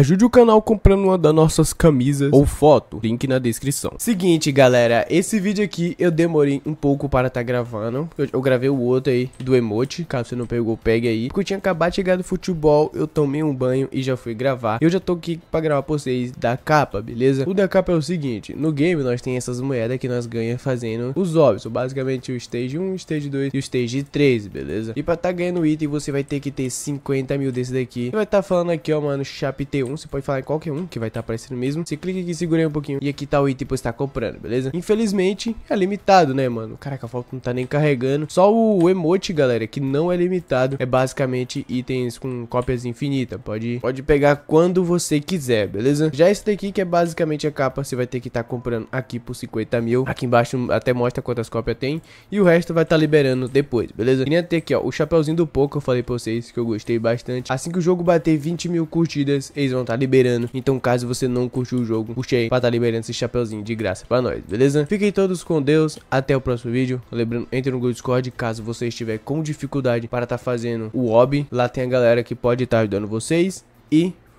Ajude o canal comprando uma das nossas camisas ou foto, link na descrição. Seguinte, galera, esse vídeo aqui eu demorei um pouco para estar tá gravando. Eu, eu, gravei o outro aí do emote, caso você não pegou, pegue aí. Porque eu tinha acabado de chegar do futebol, eu tomei um banho e já fui gravar. Eu já tô aqui para gravar pra vocês da capa, beleza? O da capa é o seguinte, no game nós tem essas moedas que nós ganhamos fazendo os óbvios, basicamente o stage 1, stage 2 e o stage 3, beleza? E para estar tá ganhando item você vai ter que ter 50 mil desse daqui. E vai estar tá falando aqui, ó, mano, chapter um, você pode falar em qualquer um que vai estar tá aparecendo mesmo. Você clica aqui, segura aí um pouquinho e aqui tá o item que você tá comprando, beleza? Infelizmente é limitado, né, mano? Caraca, a foto não tá nem carregando. Só o emote, galera, que não é limitado, é basicamente itens com cópias infinitas. Pode, pode pegar quando você quiser, beleza? Já esse daqui, que é basicamente a capa, você vai ter que estar tá comprando aqui por 50 mil. Aqui embaixo até mostra quantas cópias tem. E o resto vai estar tá liberando depois, beleza? Queria ter aqui, ó, o chapéuzinho do pouco, eu falei pra vocês que eu gostei bastante. Assim que o jogo bater 20 mil curtidas, eles vão não tá liberando. Então, caso você não curtiu o jogo, puxa aí pra tá liberando esse chapeuzinho de graça pra nós, beleza? Fiquem todos com Deus, até o próximo vídeo. Lembrando, entre no Google Discord caso você estiver com dificuldade para tá fazendo o hobby. Lá tem a galera que pode estar tá ajudando vocês e